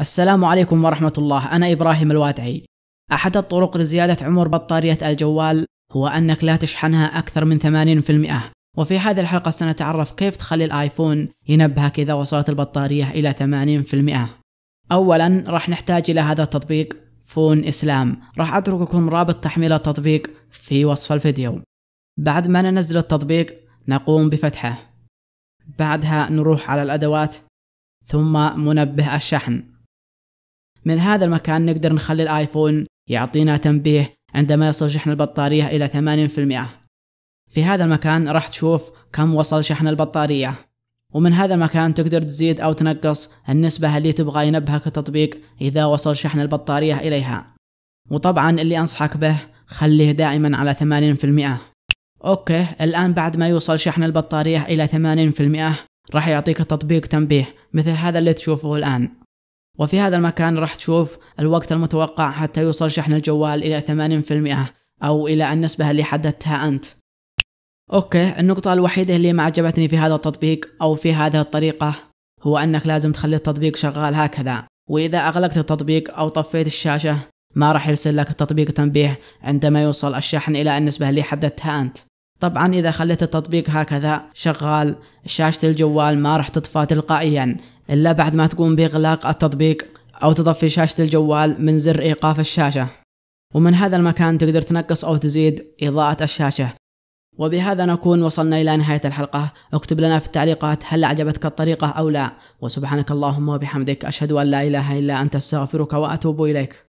السلام عليكم ورحمة الله أنا إبراهيم الوادعي أحد الطرق لزيادة عمر بطارية الجوال هو أنك لا تشحنها أكثر من 80% وفي هذه الحلقة سنتعرف كيف تخلي الآيفون ينبهك إذا وصلت البطارية إلى 80% أولا راح نحتاج إلى هذا التطبيق فون إسلام راح أترككم رابط تحميل التطبيق في وصف الفيديو بعد ما ننزل التطبيق نقوم بفتحه بعدها نروح على الأدوات ثم منبه الشحن من هذا المكان نقدر نخلي الايفون يعطينا تنبيه عندما يصل شحن البطارية إلى 80% في هذا المكان راح تشوف كم وصل شحن البطارية ومن هذا المكان تقدر تزيد أو تنقص النسبة اللي تبغى ينبهك التطبيق إذا وصل شحن البطارية إليها وطبعا اللي أنصحك به خليه دائما على 80% أوكي الآن بعد ما يوصل شحن البطارية إلى 80% راح يعطيك التطبيق تنبيه مثل هذا اللي تشوفه الآن وفي هذا المكان راح تشوف الوقت المتوقع حتى يوصل شحن الجوال إلى 80% أو إلى النسبة اللي حددتها أنت أوكي النقطة الوحيدة اللي ما عجبتني في هذا التطبيق أو في هذه الطريقة هو أنك لازم تخلي التطبيق شغال هكذا وإذا أغلقت التطبيق أو طفيت الشاشة ما راح يرسل لك التطبيق تنبيه عندما يوصل الشحن إلى النسبة اللي حددتها أنت طبعا إذا خليت التطبيق هكذا شغال شاشة الجوال ما راح تطفى تلقائيا إلا بعد ما تقوم بإغلاق التطبيق أو تطفي شاشة الجوال من زر إيقاف الشاشة ومن هذا المكان تقدر تنقص أو تزيد إضاءة الشاشة وبهذا نكون وصلنا إلى نهاية الحلقة اكتب لنا في التعليقات هل أعجبتك الطريقة أو لا وسبحانك اللهم وبحمدك أشهد أن لا إله إلا أنت أستغفرك وأتوب إليك